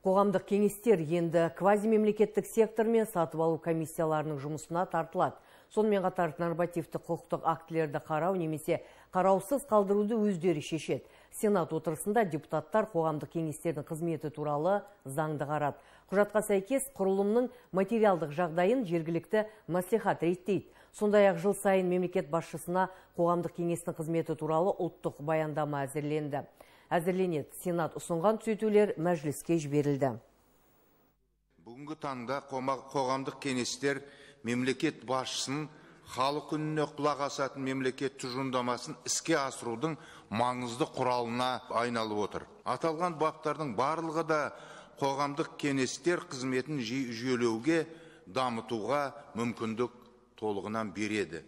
Қоғамдық кеңестер енді квазимемлекеттік сектор мен сатып алу комиссияларының жұмысына тартылады. Сонымен қатар нормативті құқықтық актілерді қарау немесе қараусыз қалдыруды өздері шешеді. Сенат отырысында депутаттар қоғамдық кеңестердің қызметі туралы заңды қарады. Құжатқа сәйкес құрылымның материалдық жағдайын жергілікті мәслихат реттейді. Сондай ақ жыл сайын мемлекет басшысына қоғамдық кеңестің қызметі туралы ұлттық баяндама әзірленді әзірленеді. Сенат ұсынған түзетулер мәжіліске жіберілді. Бүгінгі таңда қоғамдық кенестер мемлекет башысын, халық үніне құлақ асатын мемлекет тұжырымдамасын іске асырудың маңызды құралына айналып отыр. Аталған баптардың барлығы да қоғамдық кенестер қызметін жүйелеуге дамытуға мүмкіндік толығынан береді